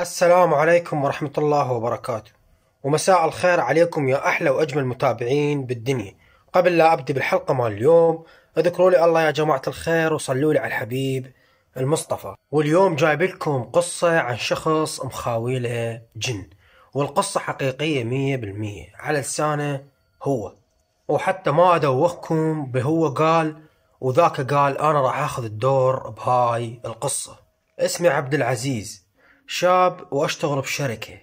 السلام عليكم ورحمة الله وبركاته ومساء الخير عليكم يا أحلى وأجمل متابعين بالدنيا قبل لا أبدي بالحلقة مال اليوم اذكروا لي الله يا جماعة الخير وصلوا لي على الحبيب المصطفى واليوم جايب لكم قصة عن شخص مخاوله جن والقصة حقيقية مية بالمية على لسانه هو وحتى ما أدوخكم بهو قال وذاك قال أنا راح أخذ الدور بهاي القصة اسمي عبد العزيز شاب واشتغل بشركة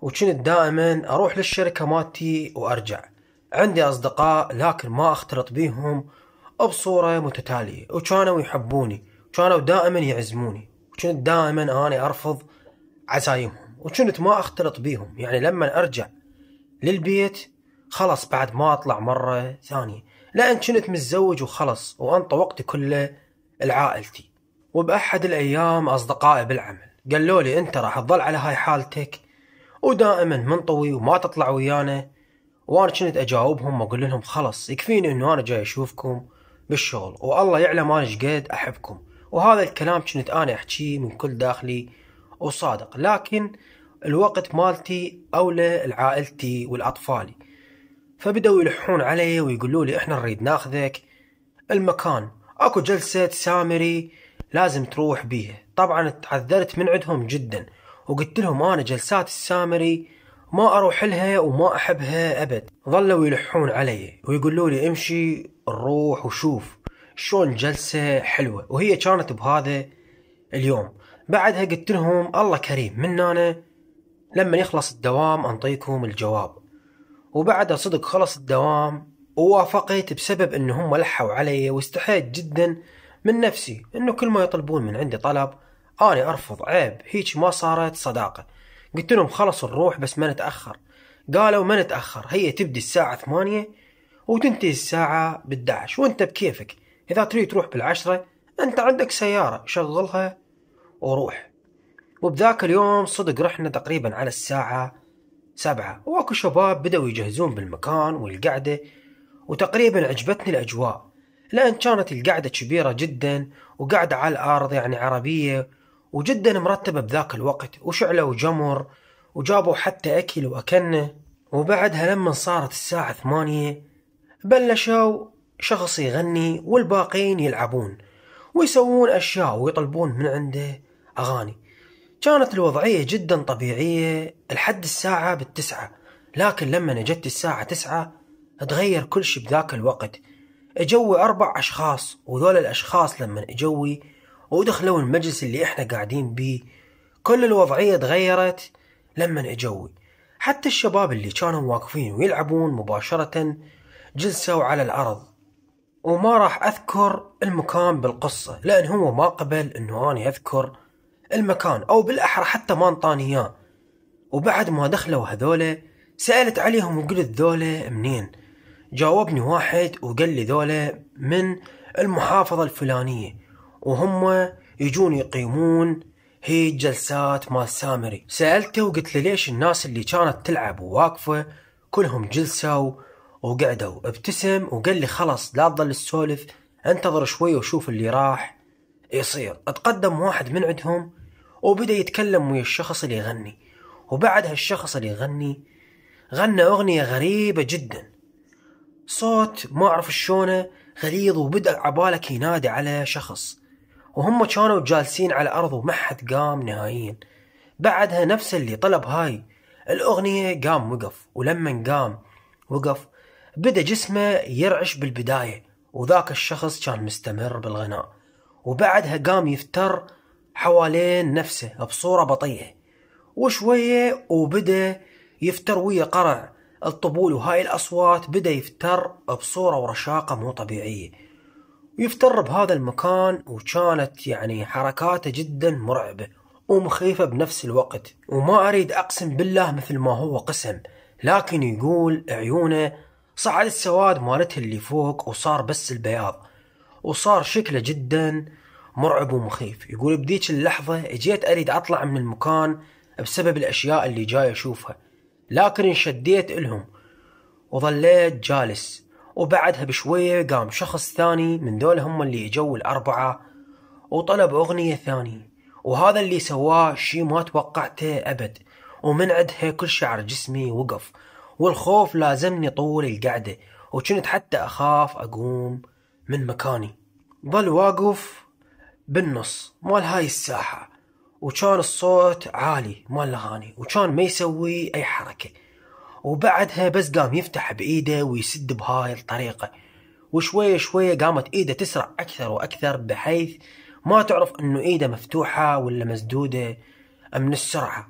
وكنت دائما اروح للشركة مالتي وارجع عندي اصدقاء لكن ما اختلط بيهم بصورة متتالية وكانوا يحبوني كانوا دائما يعزموني وكنت دائما اني ارفض عزايمهم وكنت ما اختلط بيهم يعني لما ارجع للبيت خلص بعد ما اطلع مرة ثانية لان كنت متزوج وخلص وانطى وقتي كله لعائلتي وبأحد الايام اصدقائي بالعمل قالوا لي انت راح تظل على هاي حالتك ودائما منطوي وما تطلع ويانا وانا كنت اجاوبهم واقول لهم خلص يكفيني انه انا جاي اشوفكم بالشغل والله يعلم انا قد احبكم وهذا الكلام كنت انا احكيه من كل داخلي وصادق لكن الوقت مالتي اولى لعائلتي والاطفالي فبدأوا يلحون علي ويقولوا لي احنا نريد ناخذك المكان اكو جلسة سامري لازم تروح بيها طبعا تعذرت من عندهم جدا وقلت لهم انا جلسات السامري ما اروح لها وما احبها ابد ظلوا يلحون علي ويقولوا لي امشي روح وشوف شلون جلسة حلوة وهي كانت بهذا اليوم بعدها قلت لهم الله كريم من أنا لما يخلص الدوام أنطيكم الجواب وبعدها صدق خلص الدوام ووافقت بسبب أن هم لحوا علي واستحيت جدا من نفسي أنه كل ما يطلبون من عندي طلب أنا أرفض عيب هيك ما صارت صداقة قلت لهم خلص نروح بس ما نتأخر قالوا ما نتأخر هي تبدي الساعة ثمانية وتنتهي الساعة بالدعش وانت بكيفك إذا تريد تروح بالعشرة أنت عندك سيارة شغلها وروح وبذاك اليوم صدق رحنا تقريبا على الساعة سبعة واكو شباب بدأوا يجهزون بالمكان والقعدة وتقريبا عجبتني الأجواء لأن كانت القعدة كبيرة جدا وقعدة على الأرض يعني عربية وجدا مرتبة بذاك الوقت وشعلوا جمر وجابوا حتى أكل وأكنة وبعدها لما صارت الساعة ثمانية بلشوا شخص يغني والباقين يلعبون ويسوون أشياء ويطلبون من عنده أغاني كانت الوضعية جدا طبيعية لحد الساعة بالتسعة لكن لما نجت الساعة تسعة تغير كل شيء بذاك الوقت اجوي أربع أشخاص وذول الأشخاص لما اجوي ودخلوا المجلس اللي احنا قاعدين بيه كل الوضعية تغيرت لما اجوي حتى الشباب اللي كانوا واقفين ويلعبون مباشرة جلسوا على الأرض وما راح أذكر المكان بالقصة لأن هو ما قبل أنه أنا أذكر المكان أو بالأحرى حتى ما انطاني إياه وبعد ما دخلوا هذولا سألت عليهم وقلت ذولا منين جاوبني واحد وقال لي ذولا من المحافظة الفلانية وهم يجون يقيمون هي جلسات مال سامري سألته وقلت له ليش الناس اللي كانت تلعب وواقفة كلهم جلسوا وقعدوا ابتسم وقال لي خلاص لا تظل تسولف انتظر شوي وشوف اللي راح يصير اتقدم واحد من عندهم وبدأ يتكلم ويا الشخص اللي يغني وبعد هالشخص اللي يغني غنى أغنية غريبة جدا صوت ما أعرف شلونه غليظ وبدأ عبالك ينادي على شخص وهم كانوا جالسين على الأرض وما حد قام نهائيا بعدها نفس اللي طلب هاي الأغنية قام وقف ولما قام وقف بدأ جسمه يرعش بالبداية وذاك الشخص كان مستمر بالغناء وبعدها قام يفتر حوالين نفسه بصورة بطيئة وشوية وبدأ يفتر ويا قرع الطبول وهاي الأصوات بدأ يفتر بصورة ورشاقة مو طبيعية ويفتر بهذا المكان وكانت يعني حركاته جدا مرعبة ومخيفة بنفس الوقت وما أريد أقسم بالله مثل ما هو قسم لكن يقول عيونه صعد السواد مالته اللي فوق وصار بس البياض وصار شكله جدا مرعب ومخيف يقول بديك اللحظة اجيت اريد اطلع من المكان بسبب الاشياء اللي جاي اشوفها لكن انشديت الهم وظليت جالس وبعدها بشوية قام شخص ثاني من دول هم اللي اجوا الأربعة وطلب أغنية ثانية وهذا اللي سواه شي ما توقعته أبد ومن عدها كل شعر جسمي وقف والخوف لازمني طول القعدة وكنت حتى أخاف أقوم من مكاني ظل واقف بالنص مال هاي الساحة وكان الصوت عالي مال لهاني وكان ما يسوي أي حركة وبعدها بس قام يفتح بإيده ويسد بهاي الطريقة وشوية شوية قامت إيده تسرع أكثر وأكثر بحيث ما تعرف أنه إيده مفتوحة ولا مسدودة من السرعة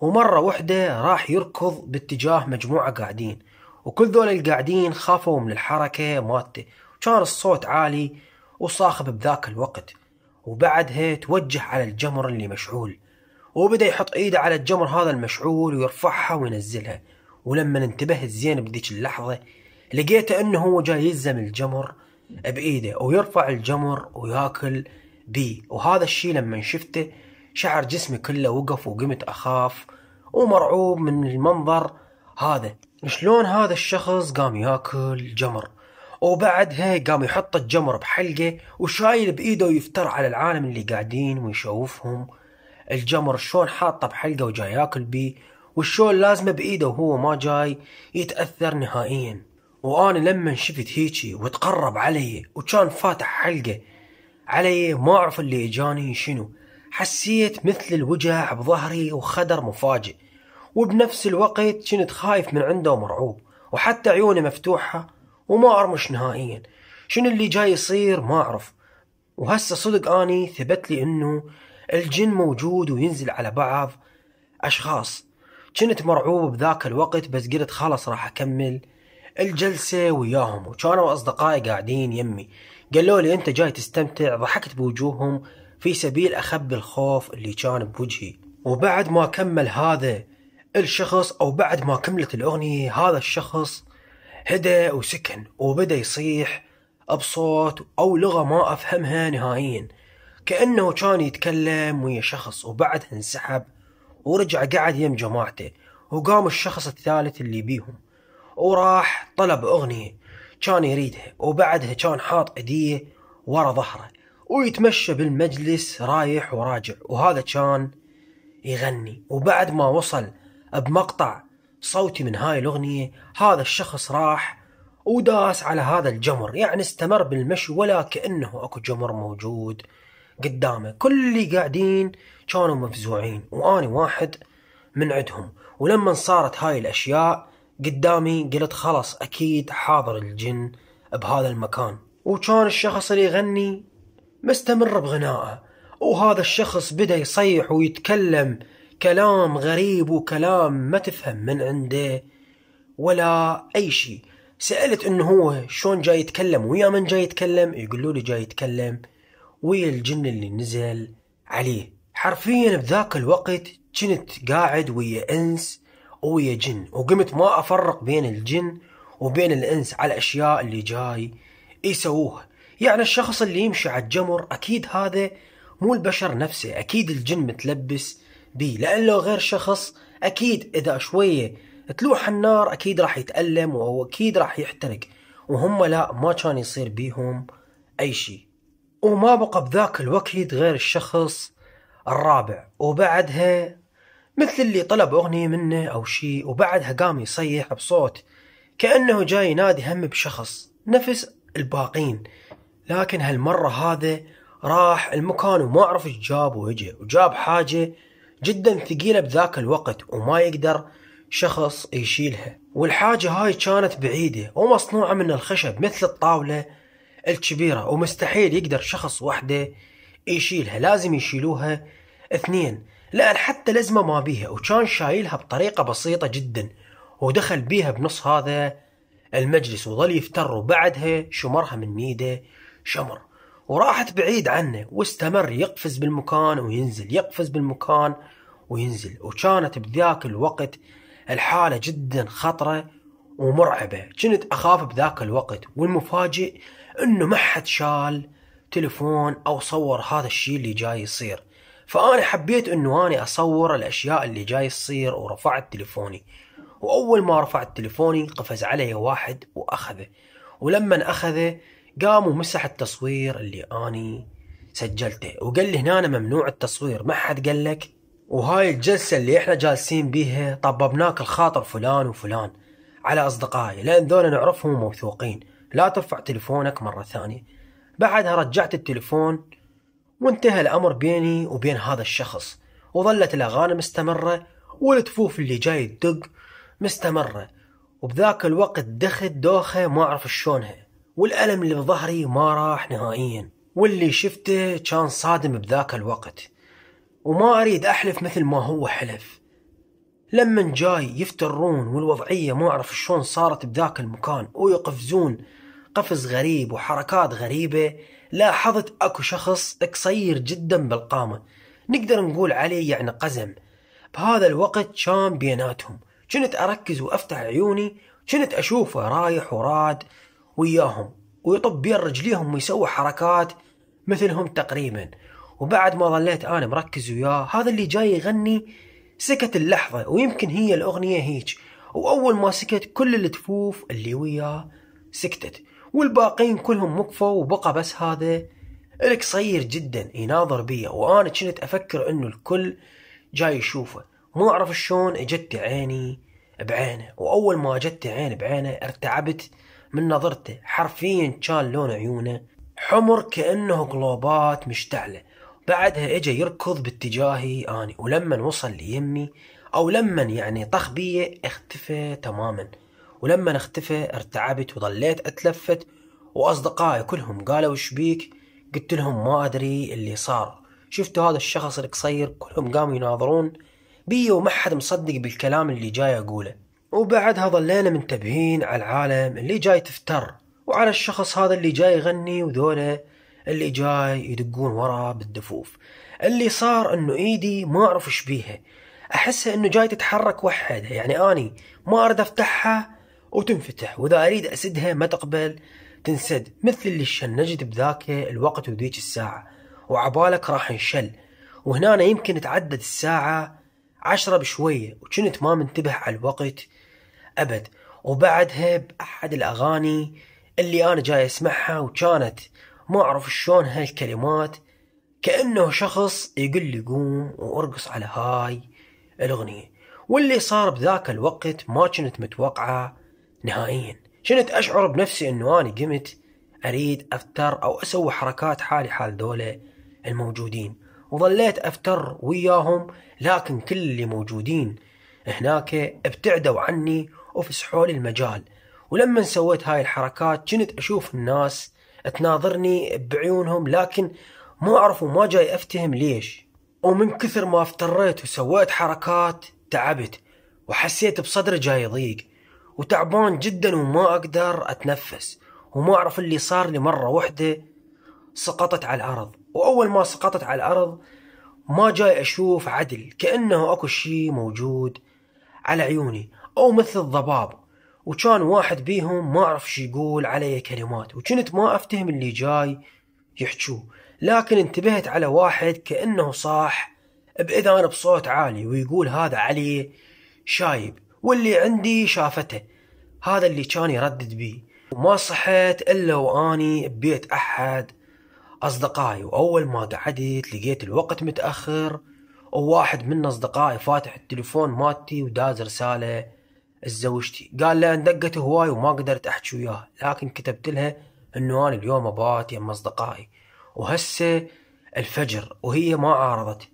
ومرة واحدة راح يركض باتجاه مجموعة قاعدين وكل ذول القاعدين خافوا من الحركة مالته وكان الصوت عالي وصاخب بذاك الوقت وبعدها توجه على الجمر اللي مشعول وبدأ يحط ايده على الجمر هذا المشعول ويرفعها وينزلها ولما انتبهت زين بذيك اللحظة لقيته انه هو جاي يلزم الجمر بايده ويرفع الجمر وياكل بي وهذا الشيء لما شفته شعر جسمي كله وقف وقمت اخاف ومرعوب من المنظر هذا شلون هذا الشخص قام ياكل جمر وبعدها قام يحط الجمر بحلقه وشايل بايده ويفتر على العالم اللي قاعدين ويشوفهم الجمر شلون حاطه بحلقه وجاي ياكل بيه والشول لازمه بايده وهو ما جاي يتاثر نهائيا وانا لما شفت هيجي وتقرب علي وكان فاتح حلقه علي ما اعرف اللي اجاني شنو حسيت مثل الوجع بظهري وخدر مفاجئ وبنفس الوقت كنت خايف من عنده ومرعوب وحتى عيوني مفتوحة وما أرمش نهائيا شنو اللي جاي يصير ما أعرف وهسه صدق أني ثبت لي أنه الجن موجود وينزل على بعض أشخاص كنت مرعوب بذاك الوقت بس قلت خلاص راح اكمل الجلسة وياهم وكانوا اصدقائي قاعدين يمي قالوا لي انت جاي تستمتع ضحكت بوجوههم في سبيل اخبي الخوف اللي كان بوجهي وبعد ما كمل هذا الشخص او بعد ما كملت الاغنية هذا الشخص هدى وسكن وبدا يصيح بصوت او لغة ما افهمها نهائيا كأنه كان يتكلم ويا شخص وبعدها انسحب ورجع قعد يم جماعته وقام الشخص الثالث اللي بيهم وراح طلب أغنية كان يريدها وبعدها كان حاط ايديه ورا ظهره ويتمشى بالمجلس رايح وراجع وهذا كان يغني وبعد ما وصل بمقطع صوتي من هاي الأغنية هذا الشخص راح وداس على هذا الجمر يعني استمر بالمشي ولا كأنه أكو جمر موجود قدامه كل اللي قاعدين كانوا مفزوعين واني واحد من عندهم ولما صارت هاي الاشياء قدامي قلت خلاص اكيد حاضر الجن بهذا المكان وكان الشخص اللي يغني مستمر بغنائه وهذا الشخص بدا يصيح ويتكلم كلام غريب وكلام ما تفهم من عنده ولا اي شيء سالت انه هو شلون جاي يتكلم ويا من جاي يتكلم يقولوا لي جاي يتكلم ويا الجن اللي نزل عليه حرفيا بذاك الوقت كنت قاعد ويا انس ويا جن وقمت ما افرق بين الجن وبين الانس على الاشياء اللي جاي يسووها يعني الشخص اللي يمشي على الجمر اكيد هذا مو البشر نفسه اكيد الجن متلبس بيه لان لو غير شخص اكيد اذا شويه تلوح النار اكيد راح يتالم وهو اكيد راح يحترق وهم لا ما كان يصير بيهم اي شيء وما بقى بذاك الوقت غير الشخص الرابع وبعدها مثل اللي طلب أغنية منه أو شيء وبعدها قام يصيح بصوت كأنه جاي ينادي هم بشخص نفس الباقين لكن هالمرة هذا راح المكان وما عرف ايش جاب واجى وجاب حاجة جدا ثقيلة بذاك الوقت وما يقدر شخص يشيلها والحاجة هاي كانت بعيدة ومصنوعة من الخشب مثل الطاولة الكبيرة ومستحيل يقدر شخص وحده يشيلها لازم يشيلوها اثنين لأن حتى لزمة ما بيها وكان شايلها بطريقة بسيطة جدا ودخل بيها بنص هذا المجلس وظل يفتر وبعدها شمرها من ايده شمر وراحت بعيد عنه واستمر يقفز بالمكان وينزل يقفز بالمكان وينزل وكانت بذاك الوقت الحالة جدا خطرة ومرعبة كنت أخاف بذاك الوقت والمفاجئ أنه ما حد شال تلفون او صور هذا الشيء اللي جاي يصير فانا حبيت انه انا اصور الاشياء اللي جاي تصير ورفعت تلفوني واول ما رفعت تلفوني قفز علي واحد واخذه ولما اخذه قام ومسح التصوير اللي اني سجلته وقال لي هنا ممنوع التصوير ما حد قال لك وهاي الجلسة اللي احنا جالسين بيها طببناك الخاطر فلان وفلان على اصدقائي لان ذولا نعرفهم وموثوقين لا ترفع تلفونك مرة ثانية بعدها رجعت التليفون وانتهى الأمر بيني وبين هذا الشخص وظلت الأغاني مستمرة والتفوف اللي جاي تدق مستمرة وبذاك الوقت دخت دوخة ما أعرف شلونها والألم اللي بظهري ما راح نهائيا واللي شفته كان صادم بذاك الوقت وما أريد أحلف مثل ما هو حلف لما جاي يفترون والوضعية ما أعرف شلون صارت بذاك المكان ويقفزون قفز غريب وحركات غريبة لاحظت أكو شخص قصير جدا بالقامة نقدر نقول عليه يعني قزم بهذا الوقت كان بيناتهم كنت أركز وأفتح عيوني كنت أشوفه رايح وراد وياهم ويطب بين رجليهم ويسوي حركات مثلهم تقريبا وبعد ما ظليت أنا مركز وياه هذا اللي جاي يغني سكت اللحظة ويمكن هي الأغنية هيج وأول ما سكت كل التفوف اللي وياه سكتت والباقين كلهم مكفوا وبقى بس هذا الك صغير جدا يناظر بيا وانا كنت افكر انه الكل جاي يشوفه مو اعرف شلون اجت عيني بعينه واول ما اجت عين بعينه ارتعبت من نظرته حرفيا كان لون عيونه حمر كانه قلوبات مشتعله بعدها اجى يركض باتجاهي اني ولما وصل ليمي او لما يعني طخ بيه اختفى تماما ولما نختفى ارتعبت وظليت أتلفت وأصدقائي كلهم قالوا وش بيك قلت لهم ما أدري اللي صار شفتوا هذا الشخص القصير كلهم قاموا يناظرون بي وما حد مصدق بالكلام اللي جاي أقوله وبعدها ظلينا منتبهين على العالم اللي جاي تفتر وعلى الشخص هذا اللي جاي يغني وذولا اللي جاي يدقون ورا بالدفوف اللي صار انه ايدي ما اعرف ايش بيها احسها انه جاي تتحرك وحدها يعني اني ما ارد افتحها وتنفتح وإذا أريد أسدها ما تقبل تنسد مثل اللي شنجت بذاك الوقت وذيك الساعة وعبالك راح نشل وهنا يمكن تعدد الساعة عشرة بشوية وكنت ما منتبه على الوقت أبد وبعدها بأحد الأغاني اللي أنا جاي أسمعها وكانت ما أعرف شلون هالكلمات كأنه شخص يقول لي قوم وارقص على هاي الأغنية واللي صار بذاك الوقت ما كنت متوقعه نهائيا شنت اشعر بنفسي انه انا قمت اريد افتر او اسوي حركات حالي حال دولة الموجودين وظليت افتر وياهم لكن كل اللي موجودين هناك ابتعدوا عني وفسحوا لي المجال ولما سويت هاي الحركات كنت اشوف الناس تناظرني بعيونهم لكن ما اعرف وما جاي افتهم ليش ومن كثر ما افتريت وسويت حركات تعبت وحسيت بصدري جاي يضيق وتعبان جدا وما أقدر أتنفس وما أعرف اللي صار لي مرة واحدة سقطت على الأرض وأول ما سقطت على الأرض ما جاي أشوف عدل كأنه أكو شيء موجود على عيوني أو مثل الضباب وكان واحد بيهم ما أعرف شو يقول علي كلمات وكنت ما أفتهم اللي جاي يحجوه لكن انتبهت على واحد كأنه صاح بإذان بصوت عالي ويقول هذا علي شايب واللي عندي شافته هذا اللي كان يردد بي وما صحت الا واني ببيت احد اصدقائي واول ما قعدت لقيت الوقت متاخر وواحد من اصدقائي فاتح التليفون مالتي وداز رساله لزوجتي قال لها اندقت هواي وما قدرت احكي وياه لكن كتبت لها انه انا اليوم ابات يم اصدقائي وهسه الفجر وهي ما عارضت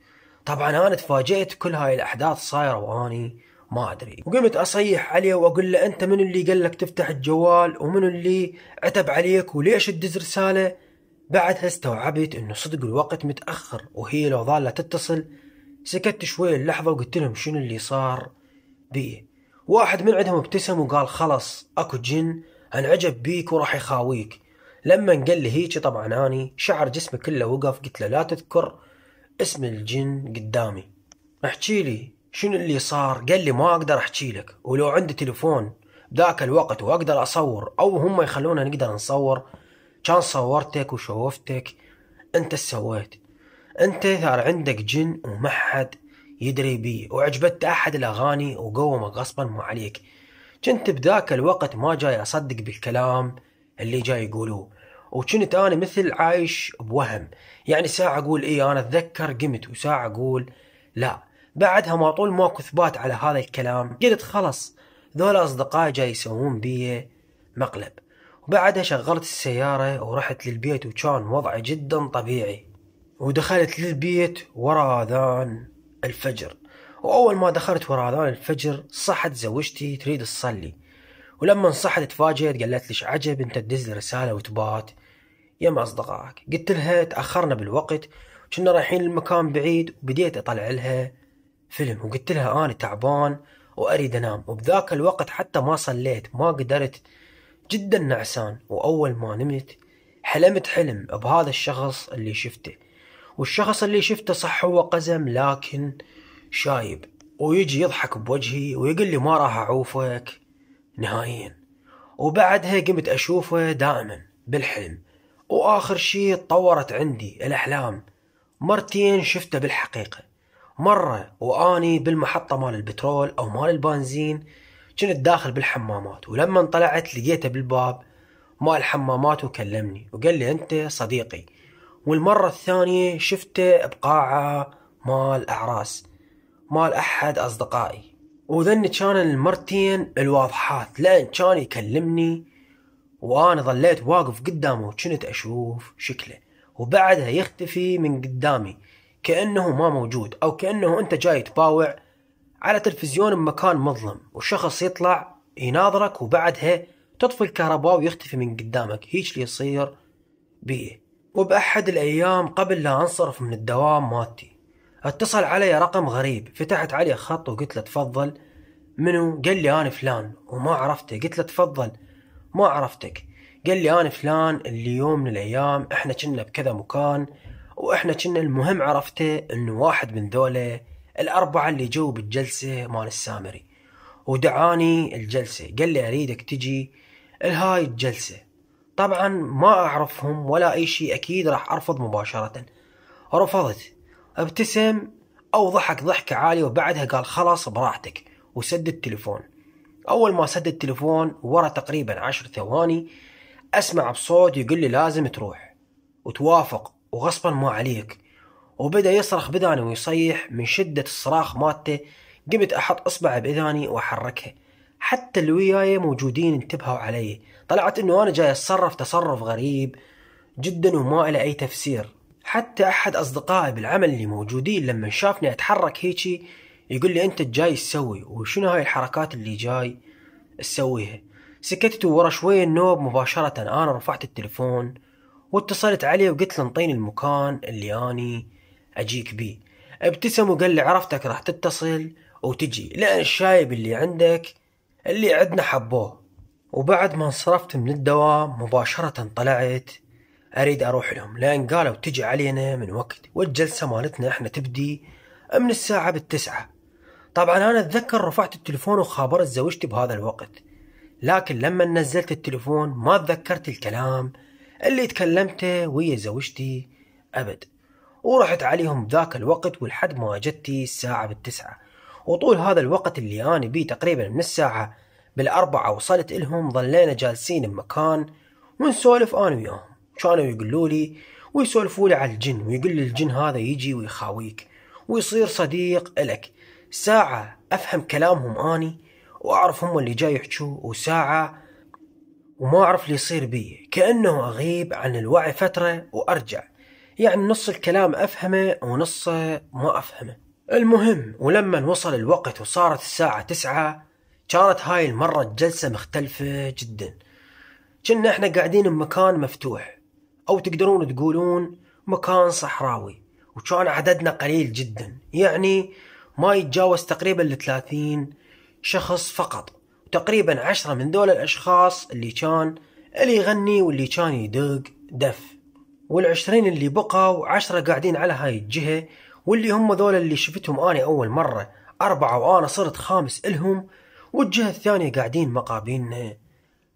طبعا انا تفاجئت كل هاي الاحداث صايره واني ما ادري وقمت اصيح عليه واقول له انت من اللي قال لك تفتح الجوال ومن اللي عتب عليك وليش تدز رساله بعدها استوعبت انه صدق الوقت متاخر وهي لو ظالة تتصل سكت شوي اللحظة وقلت لهم شنو اللي صار بيه واحد من عندهم ابتسم وقال خلص اكو جن انعجب بيك وراح يخاويك لما قال لي هيجي طبعا اني شعر جسمي كله وقف قلت له لا تذكر اسم الجن قدامي احكي لي شنو اللي صار قال لي ما أقدر أحكي لك ولو عندي تليفون بذاك الوقت وأقدر أصور أو هم يخلونا نقدر نصور كان صورتك وشوفتك أنت سويت أنت صار عندك جن وما حد يدري بيه وعجبت أحد الأغاني وقومك غصبا ما عليك كنت بذاك الوقت ما جاي أصدق بالكلام اللي جاي يقولوه وكنت أنا مثل عايش بوهم يعني ساعة أقول إيه أنا أتذكر قمت وساعة أقول لا بعدها ما طول ماكو اثبات على هذا الكلام قلت خلص ذولا اصدقائي جاي يسوون بي مقلب وبعدها شغلت السيارة ورحت للبيت وكان وضعي جدا طبيعي ودخلت للبيت ورا اذان الفجر واول ما دخلت ورا اذان الفجر صحت زوجتي تريد تصلي ولما صحت تفاجئت قالت ليش عجب انت تدز رساله وتبات يم اصدقائك قلت لها تاخرنا بالوقت كنا رايحين المكان بعيد وبديت اطلع لها فيلم وقلت لها أنا تعبان وأريد أنام وبذاك الوقت حتى ما صليت ما قدرت جدا نعسان وأول ما نمت حلمت حلم بهذا الشخص اللي شفته والشخص اللي شفته صح هو قزم لكن شايب ويجي يضحك بوجهي ويقول لي ما راح أعوفك نهائيا وبعدها قمت أشوفه دائما بالحلم وآخر شي تطورت عندي الأحلام مرتين شفته بالحقيقة مرة واني بالمحطة مال البترول او مال البنزين كنت داخل بالحمامات ولما طلعت لقيته بالباب مال الحمامات وكلمني وقال لي انت صديقي والمرة الثانية شفته بقاعة مال اعراس مال احد اصدقائي وذن كان المرتين الواضحات لان كان يكلمني وانا ظليت واقف قدامه وكنت اشوف شكله وبعدها يختفي من قدامي كأنه ما موجود أو كأنه أنت جاي تباوع على تلفزيون بمكان مظلم وشخص يطلع يناظرك وبعدها تطفي الكهرباء ويختفي من قدامك هيج اللي يصير بيه وبأحد الأيام قبل لا أنصرف من الدوام مالتي اتصل علي رقم غريب فتحت علي خط وقلت له تفضل منو قال لي أنا فلان وما عرفته قلت له تفضل ما عرفتك قال لي أنا فلان اللي يوم من الأيام إحنا كنا بكذا مكان واحنا كنا المهم عرفته انه واحد من ذولا الاربعه اللي جو بالجلسه مال السامري ودعاني الجلسه قال لي اريدك تجي لهاي الجلسه طبعا ما اعرفهم ولا اي شيء اكيد راح ارفض مباشره رفضت ابتسم او ضحك ضحكه عاليه وبعدها قال خلاص براحتك وسد التليفون اول ما سد التليفون ورا تقريبا عشر ثواني اسمع بصوت يقول لي لازم تروح وتوافق وغصبا ما عليك وبدأ يصرخ بذاني ويصيح من شدة الصراخ مالته قمت أحط إصبعي بإذاني وأحركها حتى اللي وياي موجودين انتبهوا علي طلعت انه انا جاي اتصرف تصرف غريب جدا وما له اي تفسير حتى احد اصدقائي بالعمل اللي موجودين لما شافني اتحرك هيجي يقول لي انت جاي تسوي وشنو هاي الحركات اللي جاي تسويها سكتت ورا شوي النوب مباشرة انا رفعت التلفون واتصلت عليه وقلت له انطيني المكان اللي اني اجيك بيه ابتسم وقال لي عرفتك راح تتصل وتجي لان الشايب اللي عندك اللي عندنا حبوه وبعد ما انصرفت من الدوام مباشرة طلعت اريد اروح لهم لان قالوا تجي علينا من وقت والجلسة مالتنا احنا تبدي من الساعة بالتسعة طبعا انا اتذكر رفعت التليفون وخابرت زوجتي بهذا الوقت لكن لما نزلت التليفون ما تذكرت الكلام اللي تكلمته ويا زوجتي أبد ورحت عليهم ذاك الوقت ولحد ما وجدتي الساعة بالتسعة وطول هذا الوقت اللي أنا بيه تقريبا من الساعة بالأربعة وصلت إلهم ظلينا جالسين بمكان ونسولف أنا وياهم كانوا يقولوا لي ويسولفوا لي على الجن ويقول لي الجن هذا يجي ويخاويك ويصير صديق إلك ساعة أفهم كلامهم أني وأعرف هم اللي جاي يحجوا وساعة وما أعرف اللي يصير بي كأنه أغيب عن الوعي فترة وأرجع يعني نص الكلام أفهمه ونصه ما أفهمه المهم ولما وصل الوقت وصارت الساعة تسعة كانت هاي المرة الجلسة مختلفة جدا كنا احنا قاعدين بمكان مفتوح أو تقدرون تقولون مكان صحراوي وكان عددنا قليل جدا يعني ما يتجاوز تقريبا ال 30 شخص فقط تقريبا عشرة من دول الأشخاص اللي كان اللي يغني واللي كان يدق دف والعشرين اللي بقوا عشرة قاعدين على هاي الجهة واللي هم ذول اللي شفتهم أنا أول مرة أربعة وأنا صرت خامس إلهم والجهة الثانية قاعدين مقابلنا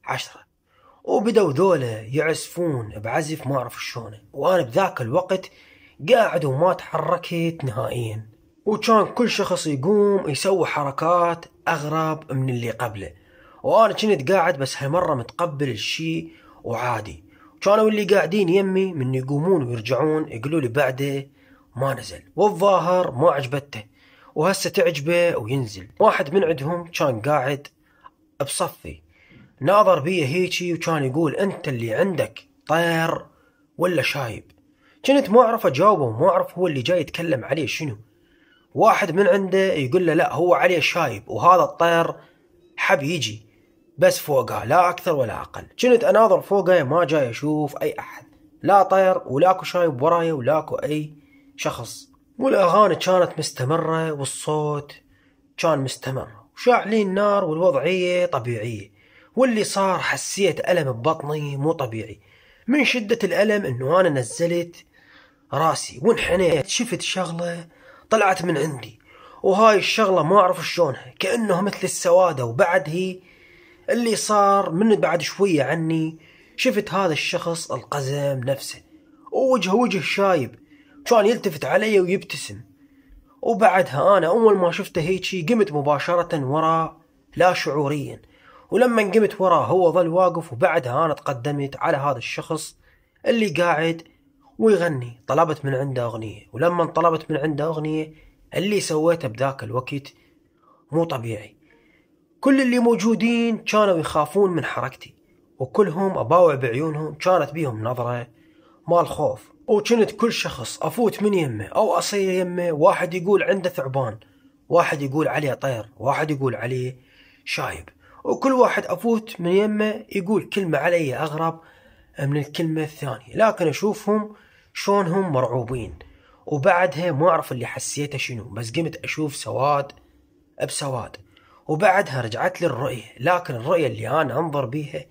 عشرة وبدوا ذولا يعزفون بعزف ما أعرف شلونه وأنا بذاك الوقت قاعد وما تحركت نهائيا وكان كل شخص يقوم يسوي حركات أغرب من اللي قبله وأنا كنت قاعد بس هالمرة متقبل الشيء وعادي كانوا اللي قاعدين يمي من يقومون ويرجعون يقولوا لي بعده ما نزل والظاهر ما عجبته وهسه تعجبه وينزل واحد من عندهم كان قاعد بصفي ناظر بي هيجي وكان يقول انت اللي عندك طير ولا شايب كنت ما اعرف اجاوبه وما اعرف هو اللي جاي يتكلم عليه شنو واحد من عنده يقول له لا هو عليه شايب وهذا الطير حب يجي بس فوقه لا أكثر ولا أقل كنت أناظر فوقه ما جاي أشوف أي أحد لا طير ولاكو شايب وراي ولاكو أي شخص والأغاني كانت مستمرة والصوت كان مستمر وشاعلين نار والوضعية طبيعية واللي صار حسيت ألم ببطني مو طبيعي من شدة الألم أنه أنا نزلت راسي وانحنيت شفت شغلة طلعت من عندي وهاي الشغلة ما أعرف شلونها كأنه مثل السوادة وبعد هي اللي صار من بعد شوية عني شفت هذا الشخص القزم نفسه ووجه وجه شايب كان يلتفت علي ويبتسم وبعدها أنا أول ما شفته هيجي قمت مباشرة وراه لا شعوريا ولما قمت وراه هو ظل واقف وبعدها أنا تقدمت على هذا الشخص اللي قاعد ويغني طلبت من عنده أغنية ولما طلبت من عنده أغنية اللي سويته بذاك الوقت مو طبيعي كل اللي موجودين كانوا يخافون من حركتي وكلهم أباوع بعيونهم كانت بيهم نظرة مال خوف وكنت كل شخص أفوت من يمه أو أصير يمه واحد يقول عنده ثعبان واحد يقول عليه طير واحد يقول عليه شايب وكل واحد أفوت من يمه يقول كلمة علي أغرب من الكلمة الثانية لكن أشوفهم شلون هم مرعوبين وبعدها ما اعرف اللي حسيته شنو بس قمت اشوف سواد بسواد وبعدها رجعت لي الرؤية لكن الرؤية اللي انا انظر بيها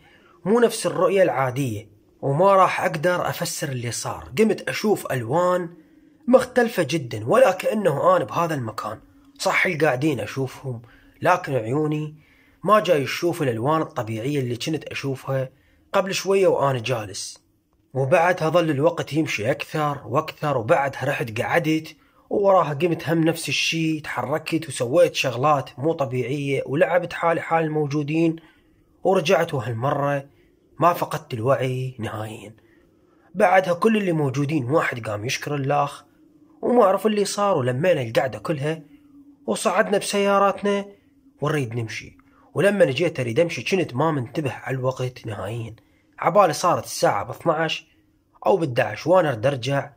مو نفس الرؤية العادية وما راح اقدر افسر اللي صار قمت اشوف الوان مختلفة جدا ولا كأنه انا بهذا المكان صح القاعدين اشوفهم لكن عيوني ما جاي تشوف الالوان الطبيعية اللي كنت اشوفها قبل شوية وانا جالس وبعدها ظل الوقت يمشي أكثر وأكثر وبعدها رحت قعدت ووراها قمت هم نفس الشي تحركت وسويت شغلات مو طبيعية ولعبت حالي حال الموجودين ورجعت وهالمرة ما فقدت الوعي نهائيا بعدها كل اللي موجودين واحد قام يشكر الله وما عرف اللي صار ولمينا القعدة كلها وصعدنا بسياراتنا ونريد نمشي ولما جيت اريد امشي كنت ما منتبه على الوقت نهائيا عبالي صارت الساعة ب 12 أو ب 11 وأنا أرد أرجع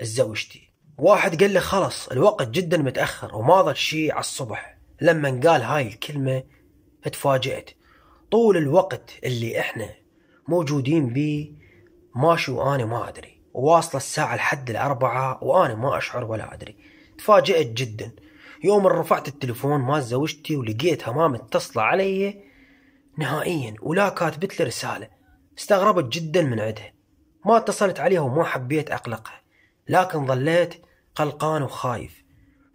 لزوجتي واحد قال لي خلص الوقت جدا متأخر وما ظل شي على الصبح لما قال هاي الكلمة تفاجأت طول الوقت اللي احنا موجودين بيه ماشي وأنا ما أدري وواصلة الساعة لحد الأربعة وأنا ما أشعر ولا أدري تفاجأت جدا يوم رفعت التليفون مال زوجتي ولقيتها ما متصلة علي نهائيا ولا كاتبت لي رسالة استغربت جدا من عدها ما اتصلت عليها وما حبيت أقلقها لكن ظليت قلقان وخايف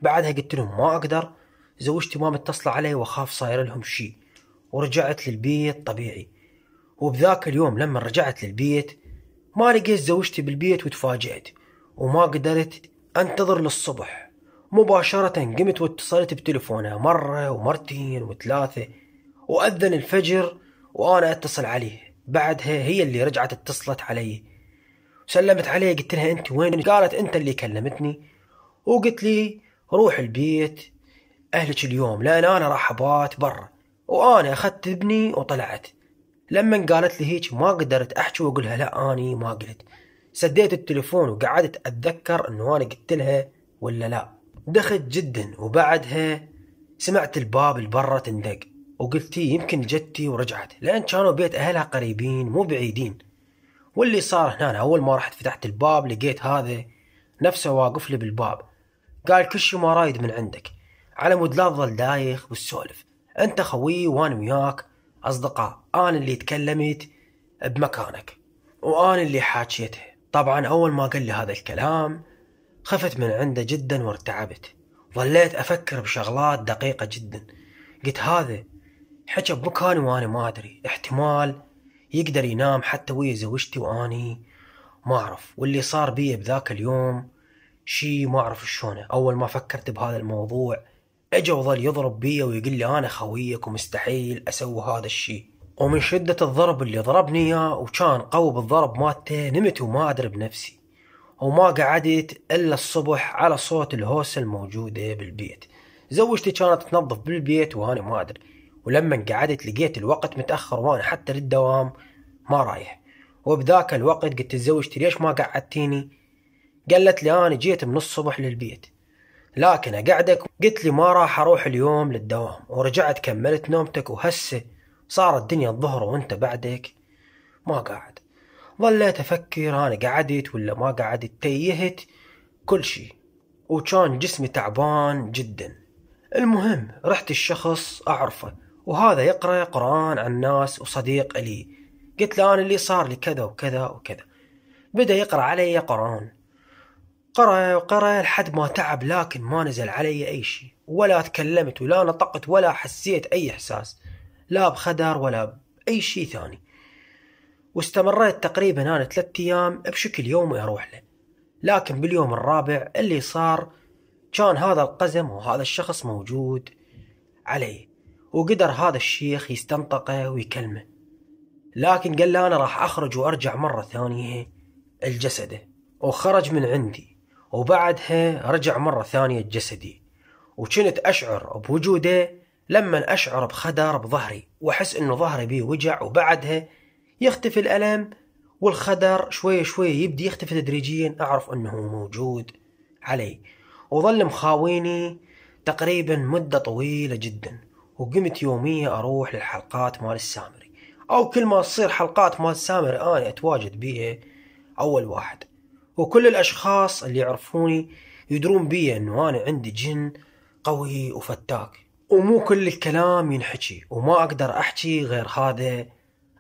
بعدها قلت لهم ما أقدر زوجتي ما متصلة علي وأخاف صاير لهم شي ورجعت للبيت طبيعي وبذاك اليوم لما رجعت للبيت ما لقيت زوجتي بالبيت وتفاجأت وما قدرت أنتظر للصبح مباشرة قمت واتصلت بتلفونها مرة ومرتين وثلاثة وأذن الفجر وأنا أتصل عليه بعدها هي اللي رجعت اتصلت علي سلمت علي قلت لها انت وين قالت انت اللي كلمتني وقلت لي روح البيت اهلك اليوم لان انا راح ابات برا وانا اخذت ابني وطلعت لما قالت لي هيك ما قدرت احكي واقولها لا اني ما قلت سديت التليفون وقعدت اتذكر انه انا قلت لها ولا لا دخلت جدا وبعدها سمعت الباب البرة تندق وقلتي إيه، يمكن جتي ورجعت لأن كانوا بيت أهلها قريبين مو بعيدين واللي صار هنا أول ما رحت فتحت الباب لقيت هذا نفسه واقف لي بالباب قال كل شي ما رايد من عندك على مود لا تظل دايخ والسولف انت خوي وانا وياك اصدقاء انا اللي تكلمت بمكانك وانا اللي حاكيته طبعا اول ما قال لي هذا الكلام خفت من عنده جدا وارتعبت ظليت افكر بشغلات دقيقة جدا قلت هذا حكى بمكاني وانا ما ادري احتمال يقدر ينام حتى ويا زوجتي واني ما اعرف واللي صار بي بذاك اليوم شي ما اعرف شلونه اول ما فكرت بهذا الموضوع اجا وظل يضرب بي ويقول لي انا خويك ومستحيل اسوي هذا الشي ومن شدة الضرب اللي ضربني اياه وكان قوي بالضرب مالته نمت وما ادري بنفسي وما قعدت الا الصبح على صوت الهوسة الموجودة بالبيت زوجتي كانت تنظف بالبيت وانا ما ادري ولما انقعدت لقيت الوقت متأخر وأنا حتى للدوام ما رايح وبذاك الوقت قلت لزوجتي ليش ما قعدتيني قالت لي أنا جيت من الصبح للبيت لكن أقعدك قلت لي ما راح أروح اليوم للدوام ورجعت كملت نومتك وهسه صارت الدنيا الظهر وأنت بعدك ما قاعد ظليت أفكر أنا قعدت ولا ما قعدت تيهت كل شي وكان جسمي تعبان جدا المهم رحت الشخص أعرفه وهذا يقرأ قرآن عن ناس وصديق لي قلت له أنا اللي صار لي كذا وكذا وكذا بدأ يقرأ علي قرآن قرأ وقرأ لحد ما تعب لكن ما نزل علي أي شيء ولا تكلمت ولا نطقت ولا حسيت أي إحساس لا بخدر ولا بأي شيء ثاني واستمريت تقريبا أنا ثلاثة أيام بشكل يومي أروح له لكن باليوم الرابع اللي صار كان هذا القزم وهذا الشخص موجود علي وقدر هذا الشيخ يستنطقه ويكلمه لكن قال له أنا راح أخرج وأرجع مرة ثانية الجسد وخرج من عندي وبعدها رجع مرة ثانية جسدي وكنت أشعر بوجوده لما أشعر بخدر بظهري وأحس أنه ظهري بيه وجع وبعدها يختفي الألم والخدر شوي شوي يبدي يختفي تدريجيا أعرف أنه موجود علي وظل مخاويني تقريبا مدة طويلة جدا وقمت يوميا اروح للحلقات مال السامري او كل ما تصير حلقات مال السامري انا اتواجد بيها اول واحد وكل الاشخاص اللي يعرفوني يدرون بي انه انا عندي جن قوي وفتاك ومو كل الكلام ينحكي وما اقدر احكي غير هذا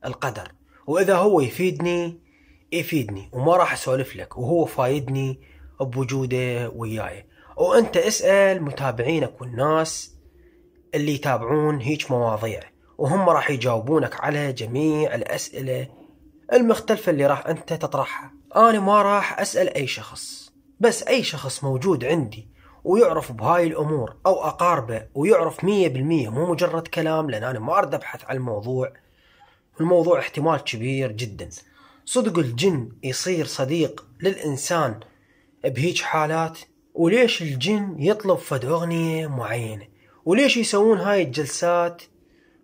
القدر واذا هو يفيدني يفيدني وما راح اسولف لك وهو فايدني بوجوده وياي وانت اسال متابعينك والناس اللي يتابعون هيج مواضيع وهم راح يجاوبونك على جميع الأسئلة المختلفة اللي راح أنت تطرحها أنا ما راح أسأل أي شخص بس أي شخص موجود عندي ويعرف بهاي الأمور أو أقاربه ويعرف مية بالمية مو مجرد كلام لأن أنا ما أرد أبحث عن الموضوع الموضوع احتمال كبير جدا صدق الجن يصير صديق للإنسان بهيج حالات وليش الجن يطلب فد أغنية معينة وليش يسوون هاي الجلسات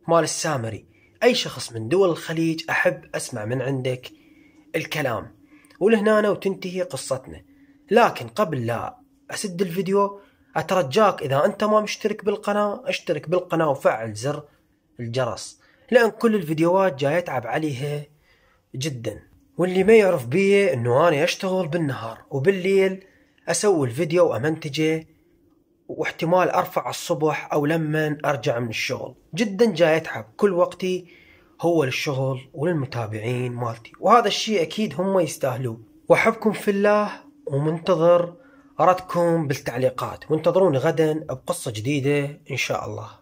مال السامري اي شخص من دول الخليج احب اسمع من عندك الكلام ولهنا وتنتهي قصتنا لكن قبل لا اسد الفيديو اترجاك اذا انت ما مشترك بالقناة اشترك بالقناة وفعل زر الجرس لان كل الفيديوهات جاية تعب عليها جدا واللي ما يعرف بيه انه انا اشتغل بالنهار وبالليل اسوي الفيديو وامنتجه واحتمال ارفع الصبح او لما ارجع من الشغل جدا جاي اتعب كل وقتي هو للشغل وللمتابعين مالتي وهذا الشيء اكيد هم يستاهلوه واحبكم في الله ومنتظر ردكم بالتعليقات وانتظروني غدا بقصة جديدة ان شاء الله